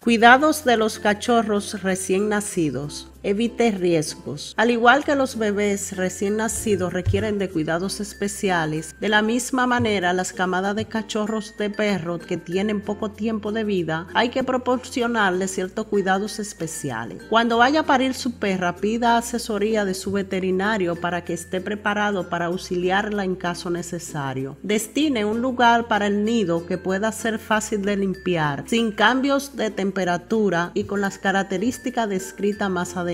Cuidados de los cachorros recién nacidos evite riesgos. Al igual que los bebés recién nacidos requieren de cuidados especiales, de la misma manera las camadas de cachorros de perro que tienen poco tiempo de vida, hay que proporcionarles ciertos cuidados especiales. Cuando vaya a parir su perra, pida asesoría de su veterinario para que esté preparado para auxiliarla en caso necesario. Destine un lugar para el nido que pueda ser fácil de limpiar, sin cambios de temperatura y con las características descritas más adelante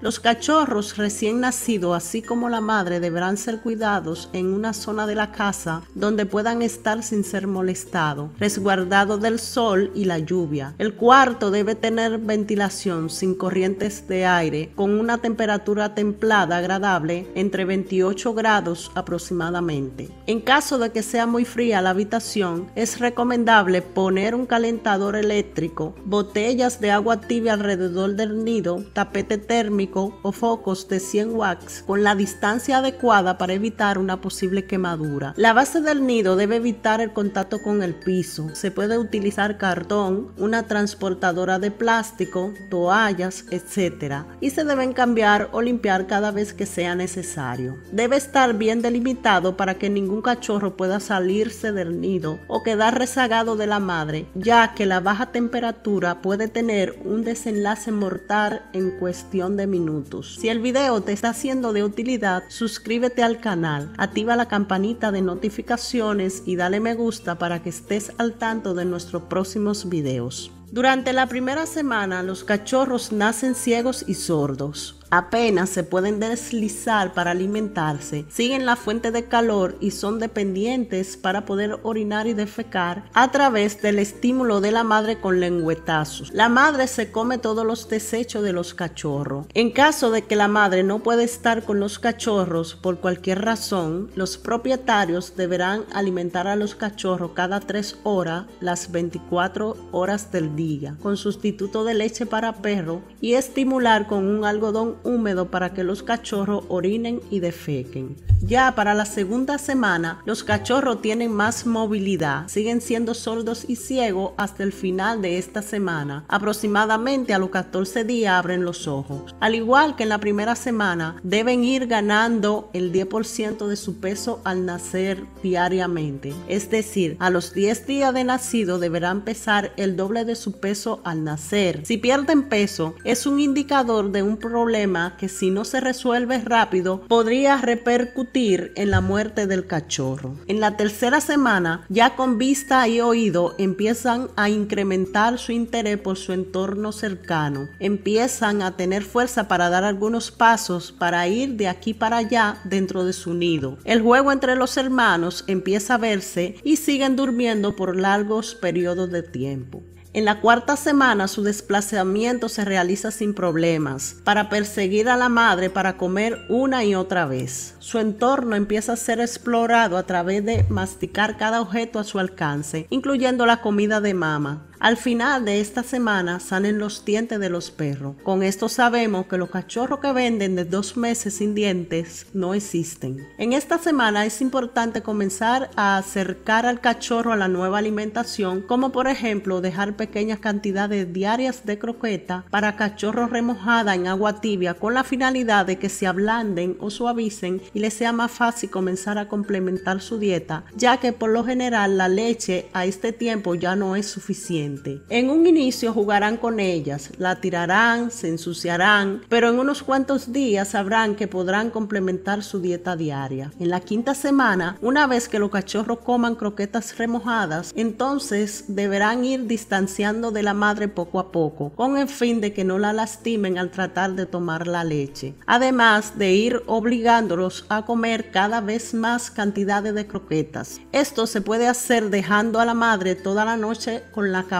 los cachorros recién nacidos, así como la madre, deberán ser cuidados en una zona de la casa donde puedan estar sin ser molestados, resguardados del sol y la lluvia. El cuarto debe tener ventilación sin corrientes de aire, con una temperatura templada agradable entre 28 grados aproximadamente. En caso de que sea muy fría la habitación, es recomendable poner un calentador eléctrico, botellas de agua tibia alrededor del nido, tapete térmico o focos de 100 watts con la distancia adecuada para evitar una posible quemadura. La base del nido debe evitar el contacto con el piso. Se puede utilizar cartón, una transportadora de plástico, toallas, etc. Y se deben cambiar o limpiar cada vez que sea necesario. Debe estar bien delimitado para que ningún cachorro pueda salirse del nido o quedar rezagado de la madre, ya que la baja temperatura puede tener un desenlace mortal en cuestión de minutos. Si el video te está siendo de utilidad, suscríbete al canal, activa la campanita de notificaciones y dale me gusta para que estés al tanto de nuestros próximos videos. Durante la primera semana, los cachorros nacen ciegos y sordos apenas se pueden deslizar para alimentarse, siguen la fuente de calor y son dependientes para poder orinar y defecar a través del estímulo de la madre con lengüetazos. La madre se come todos los desechos de los cachorros. En caso de que la madre no pueda estar con los cachorros por cualquier razón, los propietarios deberán alimentar a los cachorros cada 3 horas las 24 horas del día con sustituto de leche para perro y estimular con un algodón húmedo para que los cachorros orinen y defequen. Ya para la segunda semana, los cachorros tienen más movilidad, siguen siendo sordos y ciegos hasta el final de esta semana. Aproximadamente a los 14 días abren los ojos. Al igual que en la primera semana, deben ir ganando el 10% de su peso al nacer diariamente. Es decir, a los 10 días de nacido deberán pesar el doble de su peso al nacer. Si pierden peso, es un indicador de un problema que si no se resuelve rápido podría repercutir en la muerte del cachorro. En la tercera semana, ya con vista y oído, empiezan a incrementar su interés por su entorno cercano. Empiezan a tener fuerza para dar algunos pasos para ir de aquí para allá dentro de su nido. El juego entre los hermanos empieza a verse y siguen durmiendo por largos periodos de tiempo. En la cuarta semana su desplazamiento se realiza sin problemas, para perseguir a la madre para comer una y otra vez. Su entorno empieza a ser explorado a través de masticar cada objeto a su alcance, incluyendo la comida de mama. Al final de esta semana salen los dientes de los perros. Con esto sabemos que los cachorros que venden de dos meses sin dientes no existen. En esta semana es importante comenzar a acercar al cachorro a la nueva alimentación, como por ejemplo dejar pequeñas cantidades diarias de croqueta para cachorros remojada en agua tibia con la finalidad de que se ablanden o suavicen y les sea más fácil comenzar a complementar su dieta, ya que por lo general la leche a este tiempo ya no es suficiente. En un inicio jugarán con ellas, la tirarán, se ensuciarán, pero en unos cuantos días sabrán que podrán complementar su dieta diaria. En la quinta semana, una vez que los cachorros coman croquetas remojadas, entonces deberán ir distanciando de la madre poco a poco, con el fin de que no la lastimen al tratar de tomar la leche. Además de ir obligándolos a comer cada vez más cantidades de croquetas. Esto se puede hacer dejando a la madre toda la noche con la cabeza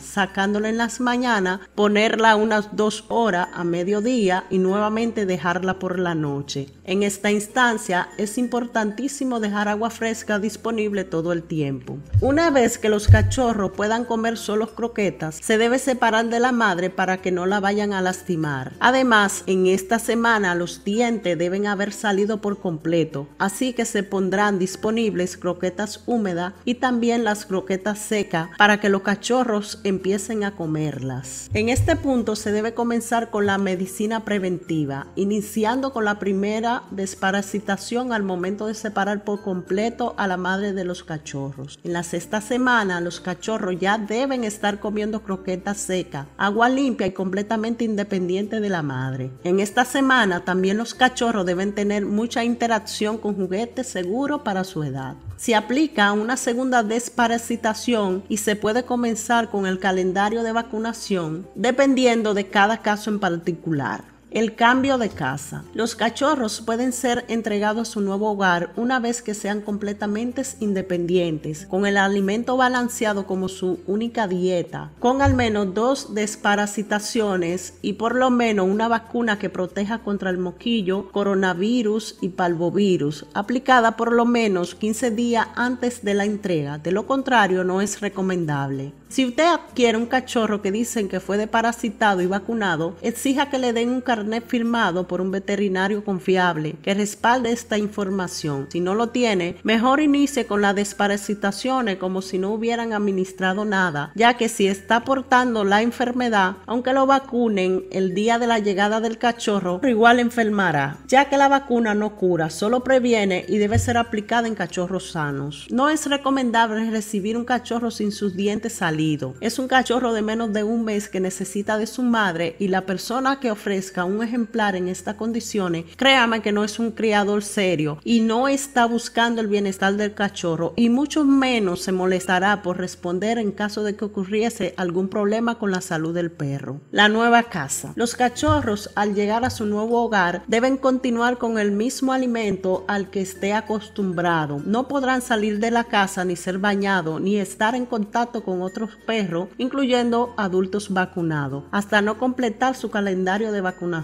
sacándola en las mañanas, ponerla unas dos horas a mediodía y nuevamente dejarla por la noche. En esta instancia es importantísimo dejar agua fresca disponible todo el tiempo. Una vez que los cachorros puedan comer solos croquetas, se debe separar de la madre para que no la vayan a lastimar. Además, en esta semana los dientes deben haber salido por completo, así que se pondrán disponibles croquetas húmedas y también las croquetas secas para que los cachorros empiecen a comerlas. En este punto se debe comenzar con la medicina preventiva, iniciando con la primera desparasitación al momento de separar por completo a la madre de los cachorros. En la sexta semana, los cachorros ya deben estar comiendo croquetas seca, agua limpia y completamente independiente de la madre. En esta semana, también los cachorros deben tener mucha interacción con juguetes seguros para su edad se aplica una segunda desparasitación y se puede comenzar con el calendario de vacunación dependiendo de cada caso en particular. El cambio de casa. Los cachorros pueden ser entregados a su nuevo hogar una vez que sean completamente independientes, con el alimento balanceado como su única dieta, con al menos dos desparasitaciones y por lo menos una vacuna que proteja contra el moquillo, coronavirus y palvovirus, aplicada por lo menos 15 días antes de la entrega. De lo contrario, no es recomendable. Si usted adquiere un cachorro que dicen que fue desparasitado y vacunado, exija que le den un firmado por un veterinario confiable que respalde esta información. Si no lo tiene, mejor inicie con las desparasitaciones como si no hubieran administrado nada, ya que si está portando la enfermedad, aunque lo vacunen el día de la llegada del cachorro, igual enfermará, ya que la vacuna no cura, solo previene y debe ser aplicada en cachorros sanos. No es recomendable recibir un cachorro sin sus dientes salidos. Es un cachorro de menos de un mes que necesita de su madre y la persona que ofrezca un ejemplar en estas condiciones, créame que no es un criador serio y no está buscando el bienestar del cachorro y mucho menos se molestará por responder en caso de que ocurriese algún problema con la salud del perro. La nueva casa. Los cachorros al llegar a su nuevo hogar deben continuar con el mismo alimento al que esté acostumbrado. No podrán salir de la casa ni ser bañado ni estar en contacto con otros perros, incluyendo adultos vacunados, hasta no completar su calendario de vacunación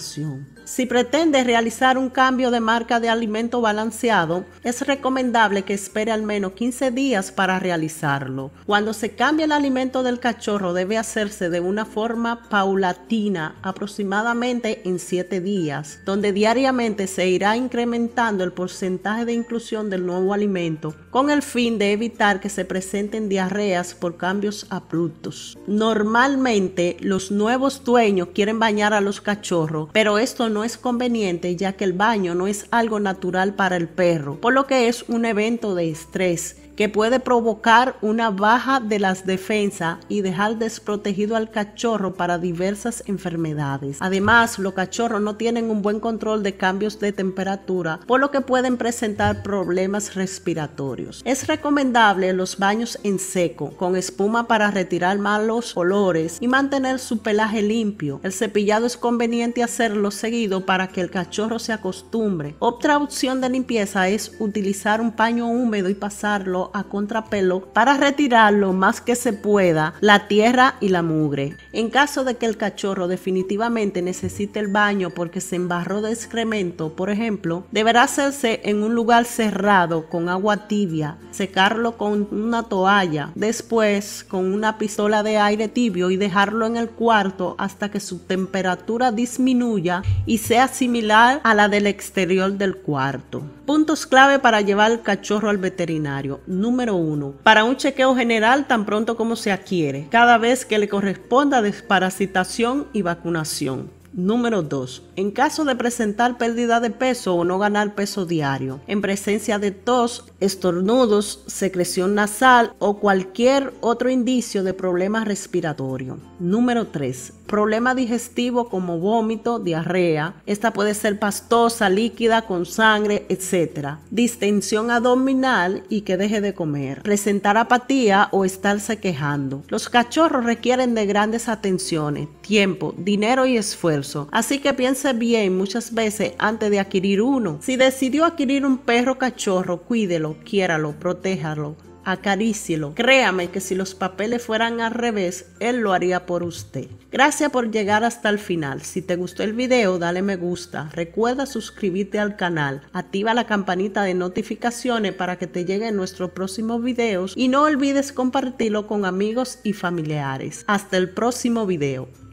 si pretende realizar un cambio de marca de alimento balanceado, es recomendable que espere al menos 15 días para realizarlo. Cuando se cambia el alimento del cachorro debe hacerse de una forma paulatina, aproximadamente en 7 días, donde diariamente se irá incrementando el porcentaje de inclusión del nuevo alimento con el fin de evitar que se presenten diarreas por cambios abruptos. Normalmente los nuevos dueños quieren bañar a los cachorros pero esto no es conveniente ya que el baño no es algo natural para el perro, por lo que es un evento de estrés que puede provocar una baja de las defensas y dejar desprotegido al cachorro para diversas enfermedades. Además, los cachorros no tienen un buen control de cambios de temperatura, por lo que pueden presentar problemas respiratorios. Es recomendable los baños en seco, con espuma para retirar malos olores y mantener su pelaje limpio. El cepillado es conveniente hacerlo seguido para que el cachorro se acostumbre. Otra opción de limpieza es utilizar un paño húmedo y pasarlo a contrapelo para retirar lo más que se pueda la tierra y la mugre. En caso de que el cachorro definitivamente necesite el baño porque se embarró de excremento, por ejemplo, deberá hacerse en un lugar cerrado con agua tibia, secarlo con una toalla, después con una pistola de aire tibio y dejarlo en el cuarto hasta que su temperatura disminuya y sea similar a la del exterior del cuarto. Puntos clave para llevar el cachorro al veterinario. Número 1. Para un chequeo general tan pronto como se adquiere, cada vez que le corresponda desparasitación y vacunación. Número 2. En caso de presentar pérdida de peso o no ganar peso diario, en presencia de tos, estornudos, secreción nasal o cualquier otro indicio de problema respiratorio. Número 3. Problema digestivo como vómito, diarrea. Esta puede ser pastosa, líquida, con sangre, etc. Distensión abdominal y que deje de comer. Presentar apatía o estarse quejando. Los cachorros requieren de grandes atenciones, tiempo, dinero y esfuerzo Así que piense bien muchas veces antes de adquirir uno. Si decidió adquirir un perro cachorro, cuídelo, quiéralo, protéjalo acarícielo. Créame que si los papeles fueran al revés, él lo haría por usted. Gracias por llegar hasta el final. Si te gustó el video, dale me gusta. Recuerda suscribirte al canal. Activa la campanita de notificaciones para que te lleguen nuestros próximos videos y no olvides compartirlo con amigos y familiares. Hasta el próximo video.